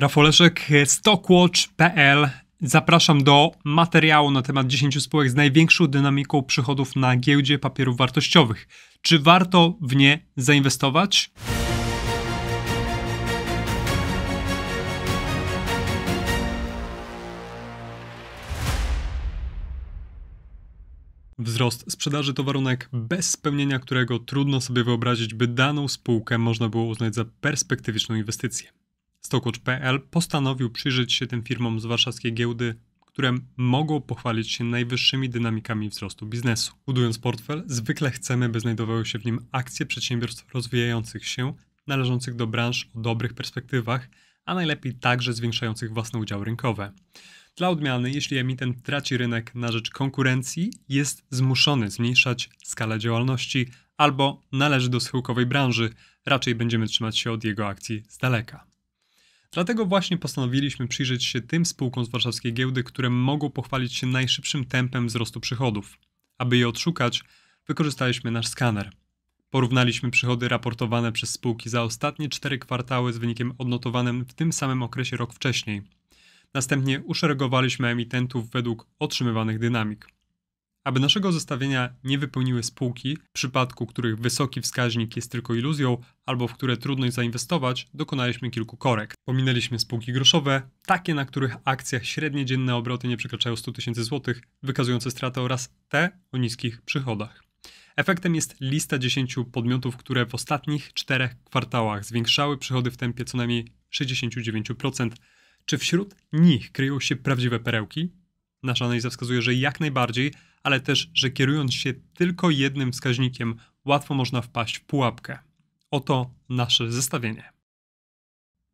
Rafał Leszek, stockwatch.pl. Zapraszam do materiału na temat 10 spółek z największą dynamiką przychodów na giełdzie papierów wartościowych. Czy warto w nie zainwestować? wzrost sprzedaży towaru warunek bez spełnienia którego trudno sobie wyobrazić, by daną spółkę można było uznać za perspektywiczną inwestycję. Stockwatch.pl postanowił przyjrzeć się tym firmom z warszawskiej giełdy, które mogą pochwalić się najwyższymi dynamikami wzrostu biznesu. Budując portfel, zwykle chcemy, by znajdowały się w nim akcje przedsiębiorstw rozwijających się, należących do branż o dobrych perspektywach, a najlepiej także zwiększających własne udziały rynkowe. Dla odmiany, jeśli emitent traci rynek na rzecz konkurencji, jest zmuszony zmniejszać skalę działalności albo należy do schyłkowej branży, raczej będziemy trzymać się od jego akcji z daleka. Dlatego właśnie postanowiliśmy przyjrzeć się tym spółkom z warszawskiej giełdy, które mogą pochwalić się najszybszym tempem wzrostu przychodów. Aby je odszukać, wykorzystaliśmy nasz skaner. Porównaliśmy przychody raportowane przez spółki za ostatnie cztery kwartały z wynikiem odnotowanym w tym samym okresie rok wcześniej. Następnie uszeregowaliśmy emitentów według otrzymywanych dynamik. Aby naszego zestawienia nie wypełniły spółki, w przypadku których wysoki wskaźnik jest tylko iluzją albo w które trudno jest zainwestować, dokonaliśmy kilku korekt. Pominęliśmy spółki groszowe, takie na których akcjach średnie dzienne obroty nie przekraczają 100 tysięcy złotych, wykazujące straty oraz te o niskich przychodach. Efektem jest lista 10 podmiotów, które w ostatnich czterech kwartałach zwiększały przychody w tempie co najmniej 69%. Czy wśród nich kryją się prawdziwe perełki? Nasza analiza wskazuje, że jak najbardziej – ale też, że kierując się tylko jednym wskaźnikiem, łatwo można wpaść w pułapkę. Oto nasze zestawienie.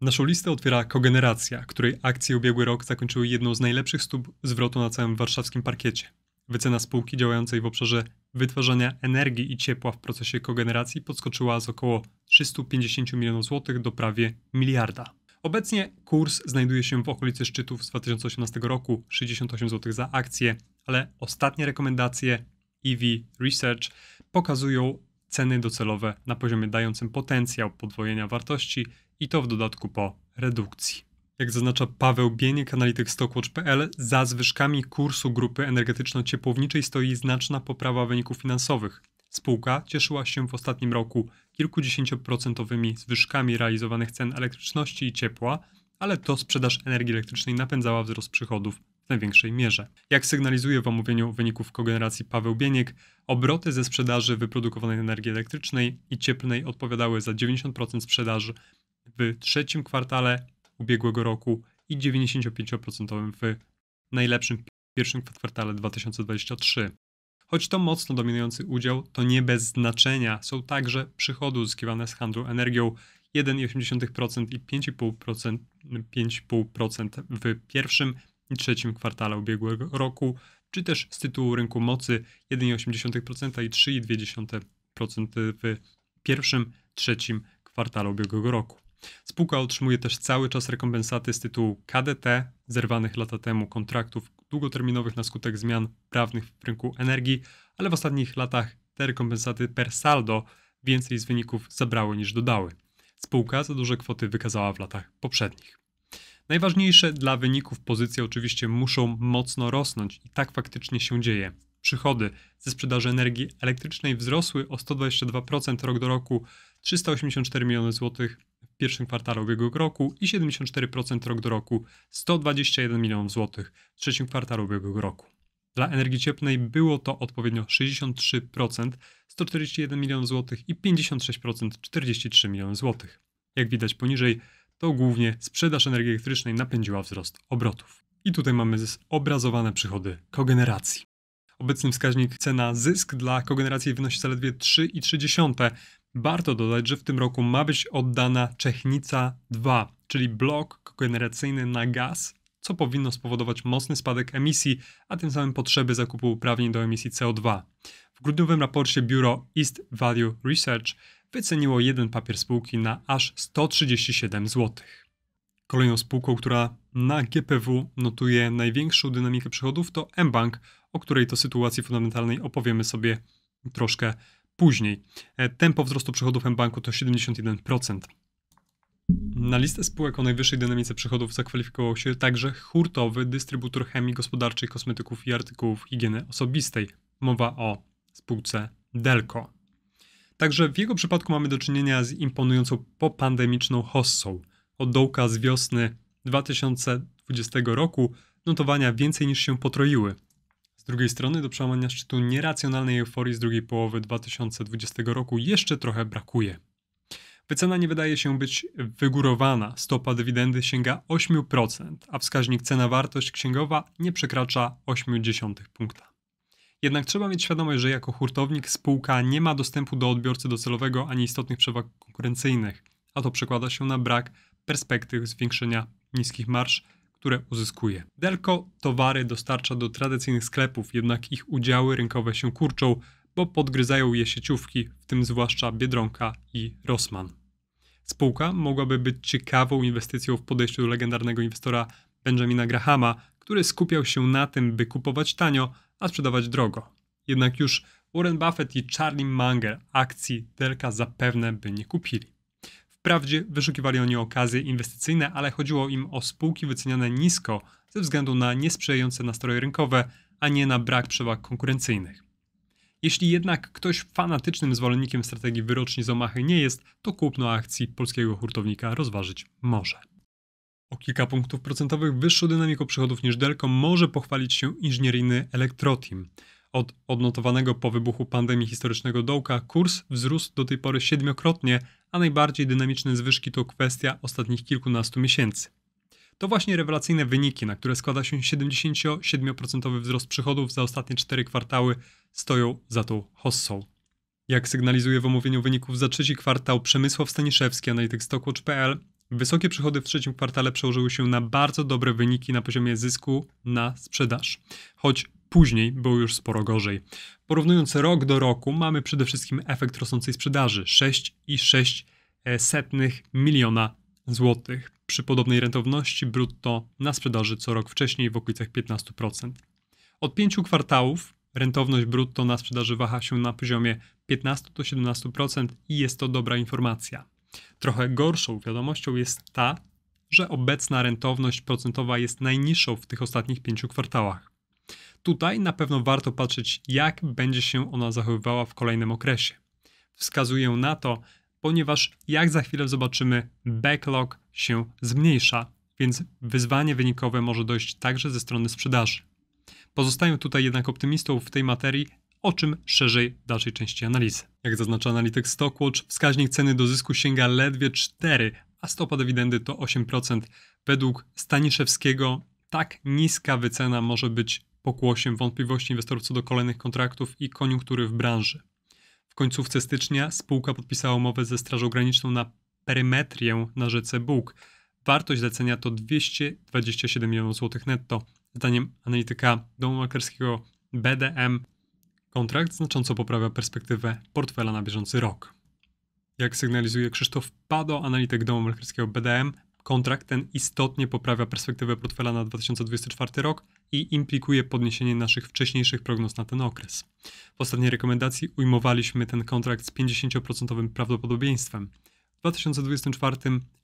Naszą listę otwiera kogeneracja, której akcje ubiegły rok zakończyły jedną z najlepszych stóp zwrotu na całym warszawskim parkiecie. Wycena spółki działającej w obszarze wytwarzania energii i ciepła w procesie kogeneracji podskoczyła z około 350 milionów złotych do prawie miliarda. Obecnie kurs znajduje się w okolicy szczytów z 2018 roku 68 zł za akcję, ale ostatnie rekomendacje EV Research pokazują ceny docelowe na poziomie dającym potencjał podwojenia wartości i to w dodatku po redukcji. Jak zaznacza Paweł Bieniek, analityk StockWatch.pl, za zwyżkami kursu grupy energetyczno-ciepłowniczej stoi znaczna poprawa wyników finansowych. Spółka cieszyła się w ostatnim roku kilkudziesięcioprocentowymi zwyżkami realizowanych cen elektryczności i ciepła, ale to sprzedaż energii elektrycznej napędzała wzrost przychodów w największej mierze. Jak sygnalizuje w omówieniu wyników kogeneracji Paweł Bieniek, obroty ze sprzedaży wyprodukowanej energii elektrycznej i cieplnej odpowiadały za 90% sprzedaży w trzecim kwartale ubiegłego roku i 95% w najlepszym pierwszym kwartale 2023. Choć to mocno dominujący udział, to nie bez znaczenia są także przychody uzyskiwane z handlu energią 1,8% i 5,5%, 5,5% w pierwszym i trzecim kwartale ubiegłego roku, czy też z tytułu rynku mocy 1,8% i 3,2% w pierwszym, trzecim kwartale ubiegłego roku. Spółka otrzymuje też cały czas rekompensaty z tytułu KDT, zerwanych lata temu kontraktów długoterminowych na skutek zmian prawnych w rynku energii, ale w ostatnich latach te rekompensaty per saldo więcej z wyników zabrały niż dodały. Spółka za duże kwoty wykazała w latach poprzednich. Najważniejsze dla wyników pozycje oczywiście muszą mocno rosnąć i tak faktycznie się dzieje. Przychody ze sprzedaży energii elektrycznej wzrosły o 122% rok do roku, 384 miliony złotych w pierwszym kwartale ubiegłego roku i 74% rok do roku, 121 milionów złotych w trzecim kwartale ubiegłego roku. Dla energii cieplnej było to odpowiednio 63%, 141 milionów złotych i 56%, 43 milionów złotych. Jak widać poniżej, to głównie sprzedaż energii elektrycznej napędziła wzrost obrotów. I tutaj mamy zobrazowane przychody kogeneracji. Obecny wskaźnik cena zysk dla kogeneracji wynosi zaledwie 3,3. Warto dodać, że w tym roku ma być oddana Czechnica 2, czyli blok kogeneracyjny na gaz, co powinno spowodować mocny spadek emisji, a tym samym potrzeby zakupu uprawnień do emisji CO2. W grudniowym raporcie biuro East Value Research wyceniło jeden papier spółki na aż 137 zł. Kolejną spółką, która na GPW notuje największą dynamikę przychodów to mBank, o której to sytuacji fundamentalnej opowiemy sobie troszkę później. E, tempo wzrostu przychodów mBanku to 71%. Na listę spółek o najwyższej dynamice przychodów zakwalifikował się także hurtowy dystrybutor chemii gospodarczej, kosmetyków i artykułów higieny osobistej. Mowa o spółce Delco. Także w jego przypadku mamy do czynienia z imponującą popandemiczną hossą. Od dołka z wiosny 2020 roku notowania więcej niż się potroiły. Z drugiej strony do przełamania szczytu nieracjonalnej euforii z drugiej połowy 2020 roku jeszcze trochę brakuje. Wycena nie wydaje się być wygórowana, stopa dywidendy sięga 8%, a wskaźnik cena-wartość księgowa nie przekracza 0,8 punkta. Jednak trzeba mieć świadomość, że jako hurtownik spółka nie ma dostępu do odbiorcy docelowego ani istotnych przewag konkurencyjnych, a to przekłada się na brak perspektyw zwiększenia niskich marsz, które uzyskuje. Delco towary dostarcza do tradycyjnych sklepów, jednak ich udziały rynkowe się kurczą, bo podgryzają je sieciówki, w tym zwłaszcza Biedronka i Rossmann. Spółka mogłaby być ciekawą inwestycją w podejściu do legendarnego inwestora Benjamina Grahama, który skupiał się na tym, by kupować tanio, a sprzedawać drogo. Jednak już Warren Buffett i Charlie Munger akcji Delka zapewne by nie kupili. Wprawdzie wyszukiwali oni okazje inwestycyjne, ale chodziło im o spółki wyceniane nisko ze względu na niesprzyjające nastroje rynkowe, a nie na brak przewag konkurencyjnych. Jeśli jednak ktoś fanatycznym zwolennikiem strategii wyroczni z Omachy nie jest, to kupno akcji polskiego hurtownika rozważyć może. O kilka punktów procentowych wyższą dynamiką przychodów niż Delco może pochwalić się inżynieryjny Elektroteam. Od odnotowanego po wybuchu pandemii historycznego dołka kurs wzrósł do tej pory siedmiokrotnie, a najbardziej dynamiczne zwyżki to kwestia ostatnich kilkunastu miesięcy. To właśnie rewelacyjne wyniki, na które składa się 77% wzrost przychodów za ostatnie 4 kwartały, stoją za tą hossą. Jak sygnalizuje w omówieniu wyników za trzeci kwartał Przemysław Staniszewski, analityk StockWatch.pl, Wysokie przychody w trzecim kwartale przełożyły się na bardzo dobre wyniki na poziomie zysku na sprzedaż, choć później było już sporo gorzej. Porównując rok do roku, mamy przede wszystkim efekt rosnącej sprzedaży 6,6 e, miliona złotych przy podobnej rentowności brutto na sprzedaży co rok wcześniej w okolicach 15%. Od pięciu kwartałów rentowność brutto na sprzedaży waha się na poziomie 15 17% i jest to dobra informacja. Trochę gorszą wiadomością jest ta, że obecna rentowność procentowa jest najniższą w tych ostatnich pięciu kwartałach. Tutaj na pewno warto patrzeć, jak będzie się ona zachowywała w kolejnym okresie. Wskazuję na to, ponieważ jak za chwilę zobaczymy, backlog się zmniejsza, więc wyzwanie wynikowe może dojść także ze strony sprzedaży. Pozostaję tutaj jednak optymistą w tej materii o czym szerzej w dalszej części analizy. Jak zaznacza analityk Stockwatch, wskaźnik ceny do zysku sięga ledwie 4, a stopa dywidendy to 8%. Według Staniszewskiego tak niska wycena może być pokłosiem wątpliwości inwestorów co do kolejnych kontraktów i koniunktury w branży. W końcówce stycznia spółka podpisała umowę ze Strażą Graniczną na perymetrię na rzece Bóg. Wartość zlecenia to 227 milionów złotych netto. Zdaniem analityka domu maklerskiego BDM Kontrakt znacząco poprawia perspektywę portfela na bieżący rok. Jak sygnalizuje Krzysztof Pado, analityk domu melkerskiego BDM, kontrakt ten istotnie poprawia perspektywę portfela na 2024 rok i implikuje podniesienie naszych wcześniejszych prognoz na ten okres. W ostatniej rekomendacji ujmowaliśmy ten kontrakt z 50% prawdopodobieństwem. W 2024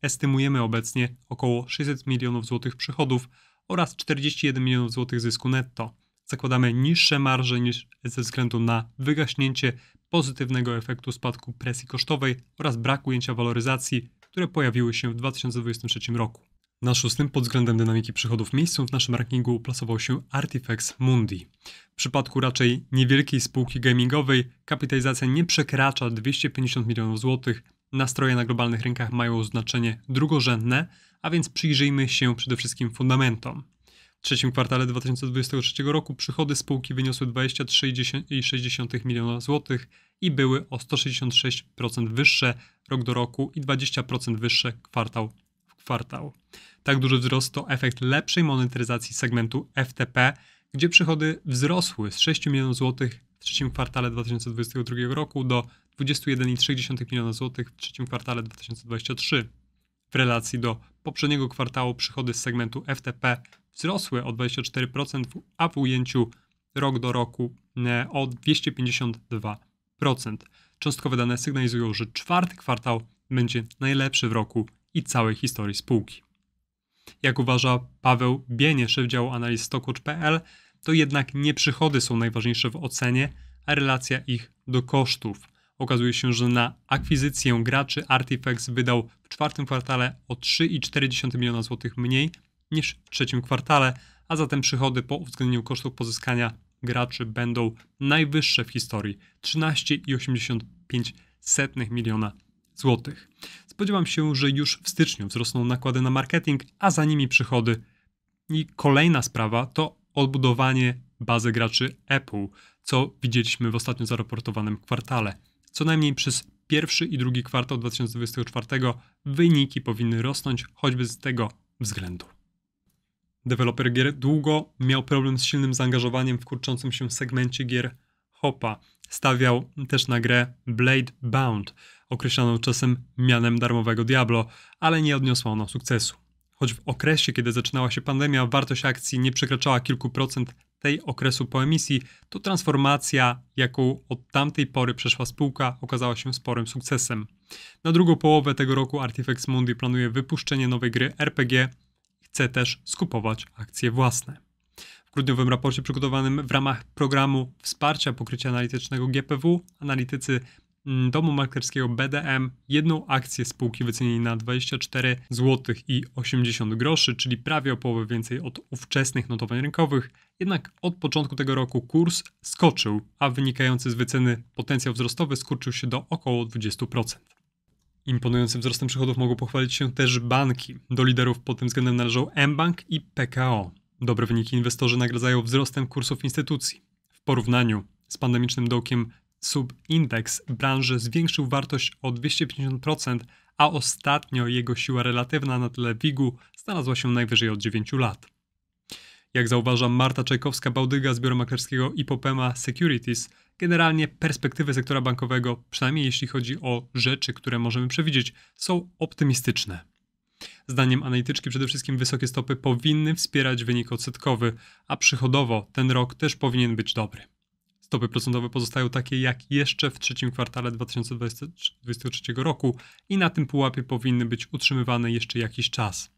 estymujemy obecnie około 600 milionów złotych przychodów oraz 41 milionów złotych zysku netto zakładamy niższe marże niż ze względu na wygaśnięcie pozytywnego efektu spadku presji kosztowej oraz brakujęcia ujęcia waloryzacji, które pojawiły się w 2023 roku. Na szóstym pod względem dynamiki przychodów miejscu w naszym rankingu plasował się Artifex Mundi. W przypadku raczej niewielkiej spółki gamingowej kapitalizacja nie przekracza 250 milionów złotych. Nastroje na globalnych rynkach mają znaczenie drugorzędne, a więc przyjrzyjmy się przede wszystkim fundamentom trzecim kwartale 2023 roku przychody spółki wyniosły 23,6 miliona złotych i były o 166% wyższe rok do roku i 20% wyższe kwartał w kwartał. Tak duży wzrost to efekt lepszej monetyzacji segmentu FTP, gdzie przychody wzrosły z 6 milionów złotych w trzecim kwartale 2022 roku do 21,3 miliona złotych w trzecim kwartale 2023. W relacji do poprzedniego kwartału przychody z segmentu FTP wzrosły o 24% a w ujęciu rok do roku e, o 252%. Cząstkowe dane sygnalizują, że czwarty kwartał będzie najlepszy w roku i całej historii spółki. Jak uważa Paweł Bienie, szef działu analiz Stockwatch.pl, to jednak nie przychody są najważniejsze w ocenie, a relacja ich do kosztów. Okazuje się, że na akwizycję graczy Artifex wydał w czwartym kwartale o 3,4 miliona złotych mniej niż w trzecim kwartale, a zatem przychody po uwzględnieniu kosztów pozyskania graczy będą najwyższe w historii 13,85 miliona złotych. Spodziewam się, że już w styczniu wzrosną nakłady na marketing, a za nimi przychody. I kolejna sprawa to odbudowanie bazy graczy Apple, co widzieliśmy w ostatnio zaraportowanym kwartale. Co najmniej przez pierwszy i drugi kwartał 2024 wyniki powinny rosnąć choćby z tego względu. Deweloper gier długo miał problem z silnym zaangażowaniem w kurczącym się segmencie gier hopa. Stawiał też na grę Blade Bound, określaną czasem mianem darmowego Diablo, ale nie odniosła ona sukcesu. Choć w okresie, kiedy zaczynała się pandemia, wartość akcji nie przekraczała kilku procent tej okresu po emisji, to transformacja, jaką od tamtej pory przeszła spółka, okazała się sporym sukcesem. Na drugą połowę tego roku Artifex Mundi planuje wypuszczenie nowej gry RPG chce też skupować akcje własne. W grudniowym raporcie przygotowanym w ramach programu wsparcia pokrycia analitycznego GPW analitycy mm, domu maklerskiego BDM jedną akcję spółki wycenili na 24,80 zł i 80 groszy, czyli prawie o połowę więcej od ówczesnych notowań rynkowych. Jednak od początku tego roku kurs skoczył, a wynikający z wyceny potencjał wzrostowy skurczył się do około 20%. Imponującym wzrostem przychodów mogą pochwalić się też banki. Do liderów pod tym względem należą mBank i PKO. Dobre wyniki inwestorzy nagradzają wzrostem kursów instytucji. W porównaniu z pandemicznym dołkiem subindeks branży zwiększył wartość o 250%, a ostatnio jego siła relatywna na tle WIG-u znalazła się najwyżej od 9 lat. Jak zauważa Marta Czajkowska-Bałdyga z biura maklerskiego Ipopema Securities – Generalnie perspektywy sektora bankowego, przynajmniej jeśli chodzi o rzeczy, które możemy przewidzieć, są optymistyczne. Zdaniem analityczki przede wszystkim wysokie stopy powinny wspierać wynik odsetkowy, a przychodowo ten rok też powinien być dobry. Stopy procentowe pozostają takie jak jeszcze w trzecim kwartale 2023 roku i na tym pułapie powinny być utrzymywane jeszcze jakiś czas.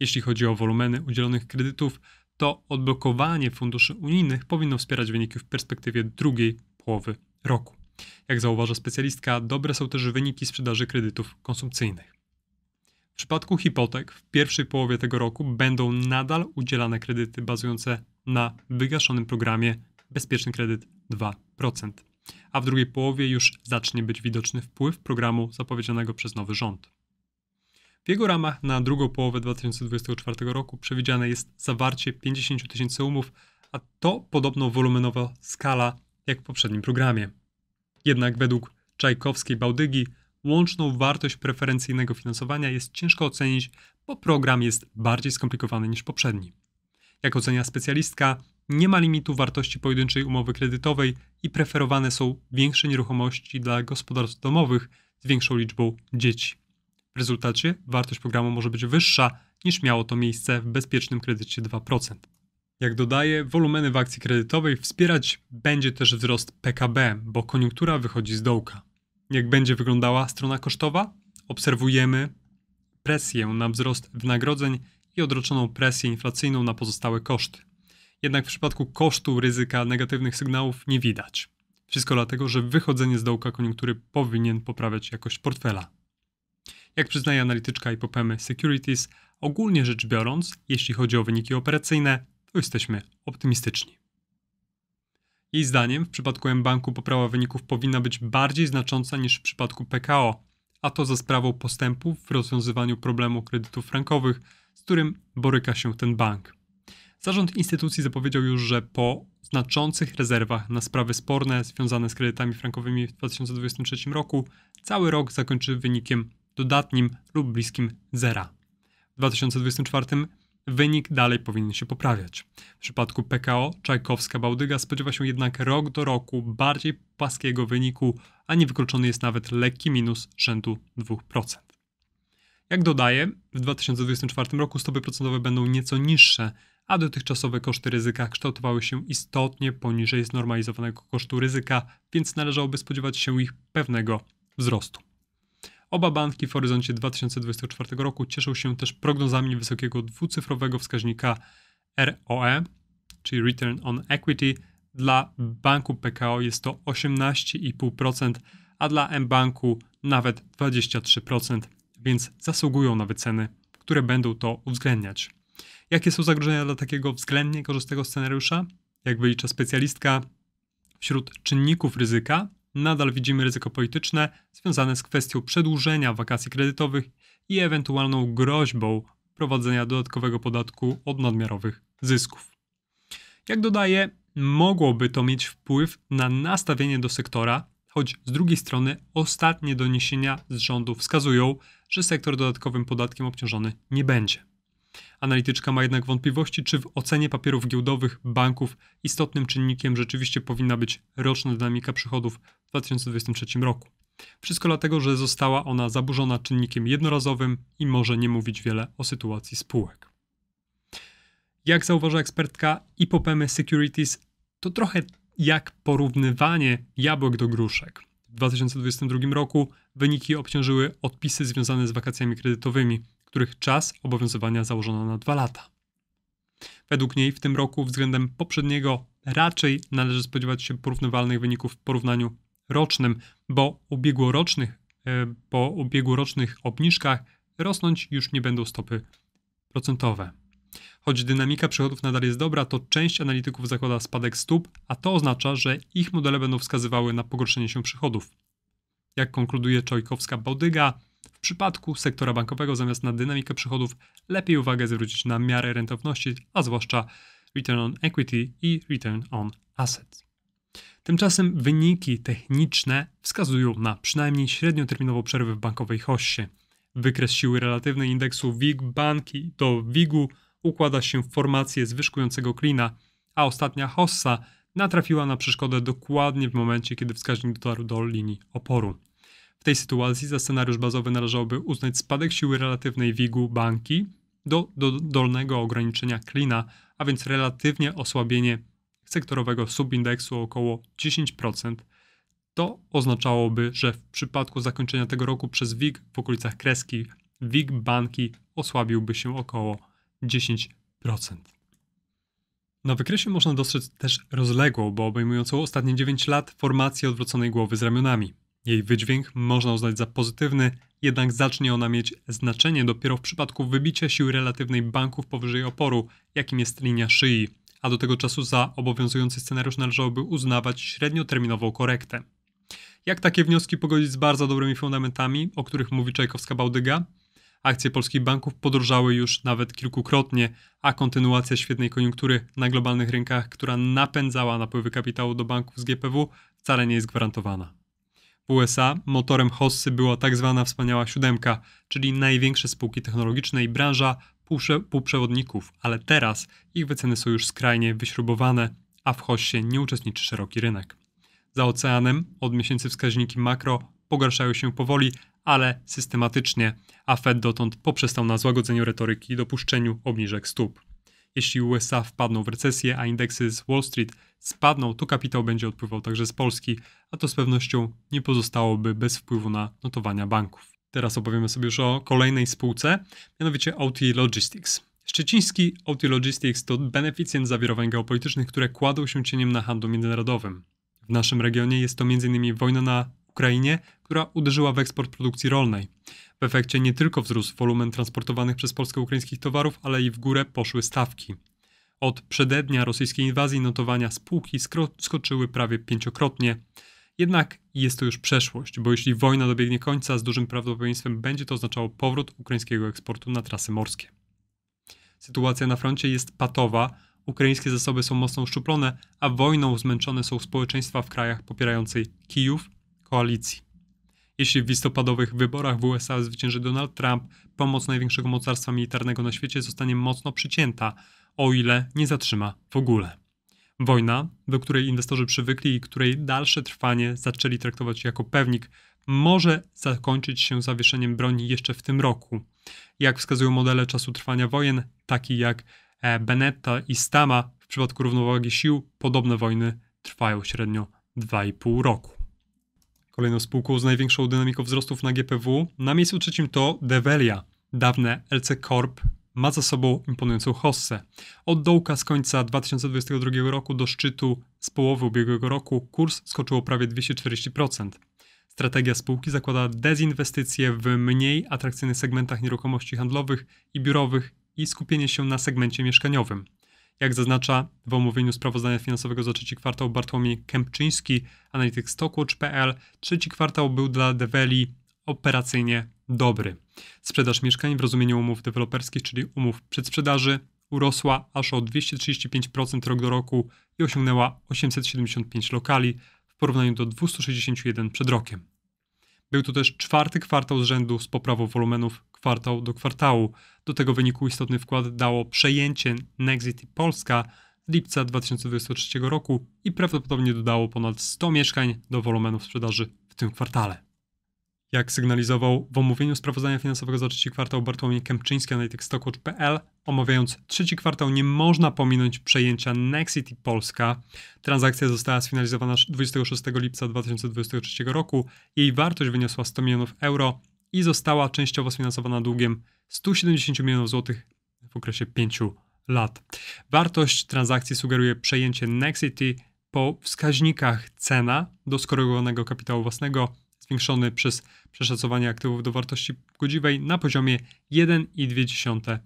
Jeśli chodzi o wolumeny udzielonych kredytów, to odblokowanie funduszy unijnych powinno wspierać wyniki w perspektywie drugiej połowy roku. Jak zauważa specjalistka, dobre są też wyniki sprzedaży kredytów konsumpcyjnych. W przypadku hipotek w pierwszej połowie tego roku będą nadal udzielane kredyty bazujące na wygaszonym programie Bezpieczny Kredyt 2%, a w drugiej połowie już zacznie być widoczny wpływ programu zapowiedzianego przez nowy rząd. W jego ramach na drugą połowę 2024 roku przewidziane jest zawarcie 50 tysięcy umów, a to podobno wolumenowa skala jak w poprzednim programie. Jednak według Czajkowskiej Bałdygi łączną wartość preferencyjnego finansowania jest ciężko ocenić, bo program jest bardziej skomplikowany niż poprzedni. Jak ocenia specjalistka, nie ma limitu wartości pojedynczej umowy kredytowej i preferowane są większe nieruchomości dla gospodarstw domowych z większą liczbą dzieci. W rezultacie wartość programu może być wyższa niż miało to miejsce w bezpiecznym kredycie 2%. Jak dodaje, wolumeny w akcji kredytowej wspierać będzie też wzrost PKB, bo koniunktura wychodzi z dołka. Jak będzie wyglądała strona kosztowa? Obserwujemy presję na wzrost wynagrodzeń i odroczoną presję inflacyjną na pozostałe koszty. Jednak w przypadku kosztu ryzyka negatywnych sygnałów nie widać. Wszystko dlatego, że wychodzenie z dołka koniunktury powinien poprawiać jakość portfela. Jak przyznaje analityczka i popemy Securities, ogólnie rzecz biorąc, jeśli chodzi o wyniki operacyjne, to jesteśmy optymistyczni. Jej zdaniem w przypadku banku poprawa wyników powinna być bardziej znacząca niż w przypadku PKO, a to za sprawą postępów w rozwiązywaniu problemu kredytów frankowych, z którym boryka się ten bank. Zarząd instytucji zapowiedział już, że po znaczących rezerwach na sprawy sporne związane z kredytami frankowymi w 2023 roku, cały rok zakończy wynikiem dodatnim lub bliskim zera. W 2024 wynik dalej powinien się poprawiać. W przypadku PKO Czajkowska Bałdyga spodziewa się jednak rok do roku bardziej płaskiego wyniku, a nie jest nawet lekki minus rzędu 2%. Jak dodaje, w 2024 roku stopy procentowe będą nieco niższe, a dotychczasowe koszty ryzyka kształtowały się istotnie poniżej znormalizowanego kosztu ryzyka, więc należałoby spodziewać się ich pewnego wzrostu. Oba banki w horyzoncie 2024 roku cieszą się też prognozami wysokiego dwucyfrowego wskaźnika ROE, czyli Return on Equity. Dla banku PKO jest to 18,5%, a dla M-banku nawet 23%, więc zasługują na wyceny, które będą to uwzględniać. Jakie są zagrożenia dla takiego względnie korzystnego scenariusza? Jak wylicza specjalistka, wśród czynników ryzyka nadal widzimy ryzyko polityczne związane z kwestią przedłużenia wakacji kredytowych i ewentualną groźbą prowadzenia dodatkowego podatku od nadmiarowych zysków. Jak dodaję, mogłoby to mieć wpływ na nastawienie do sektora, choć z drugiej strony ostatnie doniesienia z rządu wskazują, że sektor dodatkowym podatkiem obciążony nie będzie. Analityczka ma jednak wątpliwości, czy w ocenie papierów giełdowych banków istotnym czynnikiem rzeczywiście powinna być roczna dynamika przychodów w 2023 roku. Wszystko dlatego, że została ona zaburzona czynnikiem jednorazowym i może nie mówić wiele o sytuacji spółek. Jak zauważa ekspertka, IPOPEMy Securities to trochę jak porównywanie jabłek do gruszek. W 2022 roku wyniki obciążyły odpisy związane z wakacjami kredytowymi, których czas obowiązywania założono na dwa lata. Według niej w tym roku względem poprzedniego raczej należy spodziewać się porównywalnych wyników w porównaniu rocznym, bo ubiegłorocznych, e, po ubiegłorocznych obniżkach rosnąć już nie będą stopy procentowe. Choć dynamika przychodów nadal jest dobra, to część analityków zakłada spadek stóp, a to oznacza, że ich modele będą wskazywały na pogorszenie się przychodów. Jak konkluduje Czojkowska-Bałdyga, w przypadku sektora bankowego zamiast na dynamikę przychodów lepiej uwagę zwrócić na miarę rentowności, a zwłaszcza return on equity i return on assets. Tymczasem wyniki techniczne wskazują na przynajmniej średnioterminową przerwę w bankowej hoście. Wykres siły relatywnej indeksu WIG banki do WIG-u układa się w formację zwyżkującego klina, a ostatnia hossa natrafiła na przeszkodę dokładnie w momencie, kiedy wskaźnik dotarł do linii oporu. W tej sytuacji za scenariusz bazowy należałoby uznać spadek siły relatywnej WIG-u banki do, do dolnego ograniczenia klina, a więc relatywnie osłabienie sektorowego subindeksu o około 10%. To oznaczałoby, że w przypadku zakończenia tego roku przez WIG w okolicach kreski WIG banki osłabiłby się około 10%. Na wykresie można dostrzec też rozległą, bo obejmującą ostatnie 9 lat, formację odwróconej głowy z ramionami. Jej wydźwięk można uznać za pozytywny, jednak zacznie ona mieć znaczenie dopiero w przypadku wybicia siły relatywnej banków powyżej oporu, jakim jest linia szyi, a do tego czasu za obowiązujący scenariusz należałoby uznawać średnioterminową korektę. Jak takie wnioski pogodzić z bardzo dobrymi fundamentami, o których mówi Czajkowska-Bałdyga? Akcje polskich banków podróżały już nawet kilkukrotnie, a kontynuacja świetnej koniunktury na globalnych rynkach, która napędzała napływy kapitału do banków z GPW, wcale nie jest gwarantowana. W USA motorem Hossy była tak zwana wspaniała siódemka, czyli największe spółki technologiczne i branża półprzewodników, ale teraz ich wyceny są już skrajnie wyśrubowane, a w Hossie nie uczestniczy szeroki rynek. Za oceanem od miesięcy wskaźniki makro pogarszają się powoli, ale systematycznie, a Fed dotąd poprzestał na złagodzeniu retoryki i dopuszczeniu obniżek stóp. Jeśli USA wpadną w recesję, a indeksy z Wall Street spadną, to kapitał będzie odpływał także z Polski, a to z pewnością nie pozostałoby bez wpływu na notowania banków. Teraz opowiemy sobie już o kolejnej spółce, mianowicie OT Logistics. Szczeciński OT Logistics to beneficjent zawirowań geopolitycznych, które kładą się cieniem na handlu międzynarodowym. W naszym regionie jest to m.in. wojna na Ukrainie, która uderzyła w eksport produkcji rolnej. W efekcie nie tylko wzrósł wolumen transportowanych przez Polskę ukraińskich towarów, ale i w górę poszły stawki. Od przedednia rosyjskiej inwazji notowania spółki skoczyły prawie pięciokrotnie. Jednak jest to już przeszłość, bo jeśli wojna dobiegnie końca, z dużym prawdopodobieństwem będzie to oznaczało powrót ukraińskiego eksportu na trasy morskie. Sytuacja na froncie jest patowa, ukraińskie zasoby są mocno uszczuplone, a wojną zmęczone są społeczeństwa w krajach popierającej Kijów koalicji. Jeśli w listopadowych wyborach w USA zwycięży Donald Trump, pomoc największego mocarstwa militarnego na świecie zostanie mocno przycięta, o ile nie zatrzyma w ogóle. Wojna, do której inwestorzy przywykli i której dalsze trwanie zaczęli traktować jako pewnik, może zakończyć się zawieszeniem broni jeszcze w tym roku. Jak wskazują modele czasu trwania wojen, taki jak e, Benetta i Stama, w przypadku równowagi sił podobne wojny trwają średnio 2,5 roku. Kolejną spółką z największą dynamiką wzrostów na GPW na miejscu trzecim to Develia, dawne LC Corp, ma za sobą imponującą hossę. Od dołka z końca 2022 roku do szczytu z połowy ubiegłego roku kurs skoczył o prawie 240%. Strategia spółki zakłada dezinwestycje w mniej atrakcyjnych segmentach nieruchomości handlowych i biurowych i skupienie się na segmencie mieszkaniowym. Jak zaznacza w omówieniu sprawozdania finansowego za trzeci kwartał Bartłomiej Kępczyński, analityk StockWatch.pl, trzeci kwartał był dla Develi operacyjnie dobry. Sprzedaż mieszkań w rozumieniu umów deweloperskich, czyli umów przedsprzedaży, urosła aż o 235% rok do roku i osiągnęła 875 lokali w porównaniu do 261 przed rokiem. Był to też czwarty kwartał z rzędu z poprawą wolumenów kwartał do kwartału. Do tego wyniku istotny wkład dało przejęcie Nexity Polska z lipca 2023 roku i prawdopodobnie dodało ponad 100 mieszkań do wolumenów sprzedaży w tym kwartale. Jak sygnalizował w omówieniu sprawozdania finansowego za trzeci kwartał Bartłomiej Kępczyński, analityk Stockwood.pl, omawiając trzeci kwartał nie można pominąć przejęcia Nexity Polska. Transakcja została sfinalizowana 26 lipca 2023 roku. Jej wartość wyniosła 100 milionów euro i została częściowo sfinansowana długiem 170 milionów złotych w okresie 5 lat. Wartość transakcji sugeruje przejęcie Nexity po wskaźnikach cena do skorygowanego kapitału własnego zwiększony przez przeszacowanie aktywów do wartości godziwej na poziomie 1,2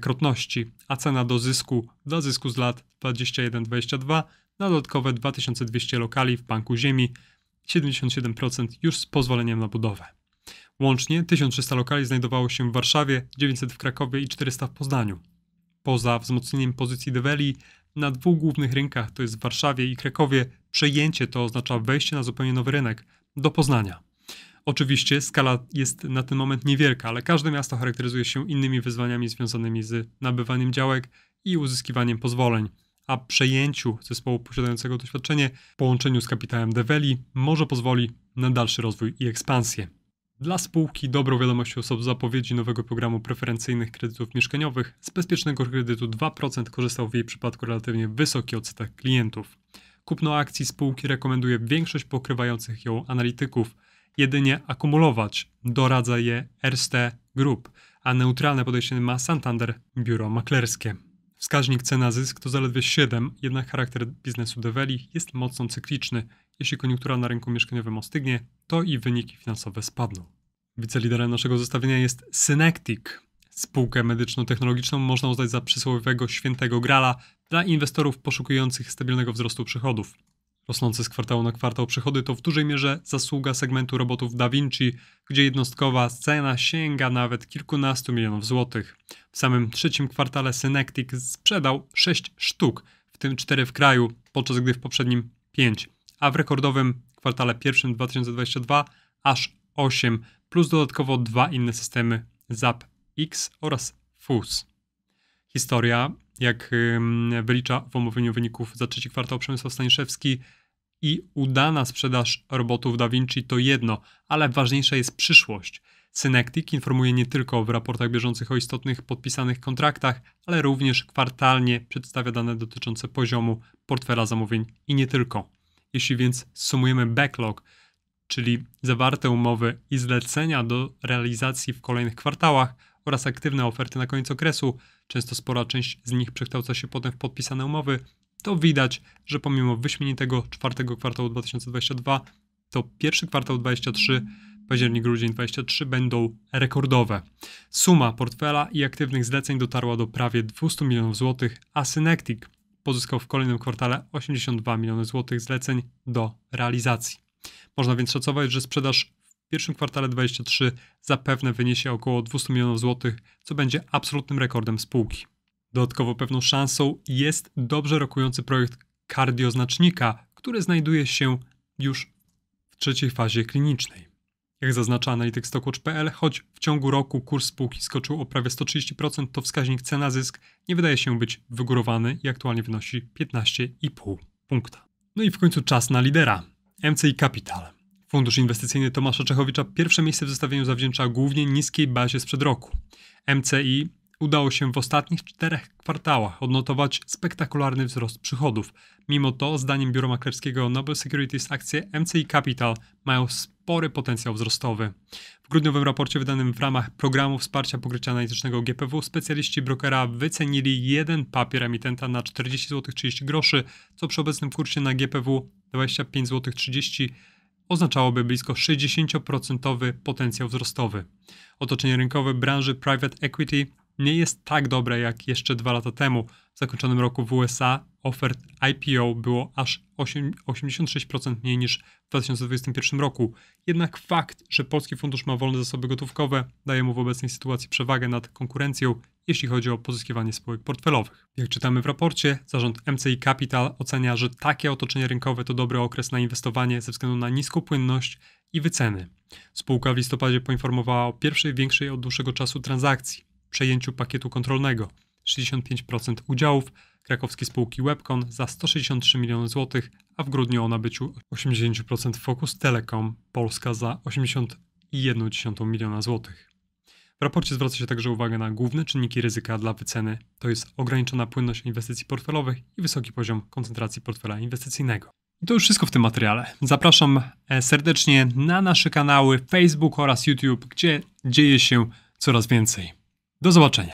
krotności, a cena do zysku dla zysku z lat 21-22 na dodatkowe 2200 lokali w banku ziemi, 77% już z pozwoleniem na budowę. Łącznie 1300 lokali znajdowało się w Warszawie, 900 w Krakowie i 400 w Poznaniu. Poza wzmocnieniem pozycji deweli na dwóch głównych rynkach, to jest w Warszawie i Krakowie, przejęcie to oznacza wejście na zupełnie nowy rynek, do Poznania. Oczywiście skala jest na ten moment niewielka, ale każde miasto charakteryzuje się innymi wyzwaniami związanymi z nabywaniem działek i uzyskiwaniem pozwoleń, a przejęciu zespołu posiadającego doświadczenie w połączeniu z kapitałem Develi może pozwoli na dalszy rozwój i ekspansję. Dla spółki dobrą wiadomością są zapowiedzi nowego programu preferencyjnych kredytów mieszkaniowych. Z bezpiecznego kredytu 2% korzystał w jej przypadku relatywnie wysoki odsetek klientów. Kupno akcji spółki rekomenduje większość pokrywających ją analityków, jedynie akumulować doradza je RST Group, a neutralne podejście ma Santander Biuro Maklerskie. Wskaźnik cena zysk to zaledwie 7, jednak charakter biznesu Develi jest mocno cykliczny. Jeśli koniunktura na rynku mieszkaniowym ostygnie, to i wyniki finansowe spadną. Wiceliderem naszego zestawienia jest Synectic. Spółkę medyczno-technologiczną można uznać za przysłowiowego świętego grala dla inwestorów poszukujących stabilnego wzrostu przychodów. Rosnące z kwartału na kwartał przychody to w dużej mierze zasługa segmentu robotów Da Vinci, gdzie jednostkowa cena sięga nawet kilkunastu milionów złotych. W samym trzecim kwartale Synectic sprzedał 6 sztuk, w tym 4 w kraju, podczas gdy w poprzednim 5, a w rekordowym kwartale pierwszym 2022 aż 8, plus dodatkowo dwa inne systemy ZAP X oraz FUS. Historia, jak wylicza w omówieniu wyników za trzeci kwartał przemysł Staniszewski i udana sprzedaż robotów Da Vinci to jedno, ale ważniejsza jest przyszłość. Synectic informuje nie tylko w raportach bieżących o istotnych podpisanych kontraktach, ale również kwartalnie przedstawia dane dotyczące poziomu portfela zamówień i nie tylko. Jeśli więc sumujemy backlog, czyli zawarte umowy i zlecenia do realizacji w kolejnych kwartałach, oraz aktywne oferty na koniec okresu, często spora część z nich przekształca się potem w podpisane umowy, to widać, że pomimo wyśmienitego czwartego kwartału 2022, to pierwszy kwartał 2023 październik, grudzień 23 będą rekordowe. Suma portfela i aktywnych zleceń dotarła do prawie 200 milionów złotych, a Synectic pozyskał w kolejnym kwartale 82 miliony złotych zleceń do realizacji. Można więc szacować, że sprzedaż w pierwszym kwartale 2023 zapewne wyniesie około 200 milionów złotych, co będzie absolutnym rekordem spółki. Dodatkowo pewną szansą jest dobrze rokujący projekt kardioznacznika, który znajduje się już w trzeciej fazie klinicznej. Jak zaznacza analityk StockWatch.pl, choć w ciągu roku kurs spółki skoczył o prawie 130%, to wskaźnik cena-zysk nie wydaje się być wygórowany i aktualnie wynosi 15,5 punkta. No i w końcu czas na lidera, MCI Capital. Fundusz inwestycyjny Tomasza Czechowicza pierwsze miejsce w zestawieniu zawdzięcza głównie niskiej bazie sprzed roku. MCI udało się w ostatnich czterech kwartałach odnotować spektakularny wzrost przychodów. Mimo to, zdaniem biura maklerskiego Nobel Securities, akcje MCI Capital mają spory potencjał wzrostowy. W grudniowym raporcie wydanym w ramach programu wsparcia pokrycia analitycznego GPW specjaliści brokera wycenili jeden papier emitenta na 40 zł 30 groszy, co przy obecnym kursie na GPW 25 zł 30 oznaczałoby blisko 60% potencjał wzrostowy. Otoczenie rynkowe branży private equity nie jest tak dobre jak jeszcze dwa lata temu. W zakończonym roku w USA ofert IPO było aż 86% mniej niż w 2021 roku. Jednak fakt, że polski fundusz ma wolne zasoby gotówkowe, daje mu w obecnej sytuacji przewagę nad konkurencją jeśli chodzi o pozyskiwanie spółek portfelowych. Jak czytamy w raporcie, zarząd MCI Capital ocenia, że takie otoczenie rynkowe to dobry okres na inwestowanie ze względu na niską płynność i wyceny. Spółka w listopadzie poinformowała o pierwszej większej od dłuższego czasu transakcji przejęciu pakietu kontrolnego 65% udziałów krakowskiej spółki Webcon za 163 miliony złotych, a w grudniu o nabyciu 80% Focus Telecom Polska za 81 miliona złotych raporcie zwraca się także uwagę na główne czynniki ryzyka dla wyceny, to jest ograniczona płynność inwestycji portfelowych i wysoki poziom koncentracji portfela inwestycyjnego. I to już wszystko w tym materiale. Zapraszam e, serdecznie na nasze kanały Facebook oraz YouTube, gdzie dzieje się coraz więcej. Do zobaczenia.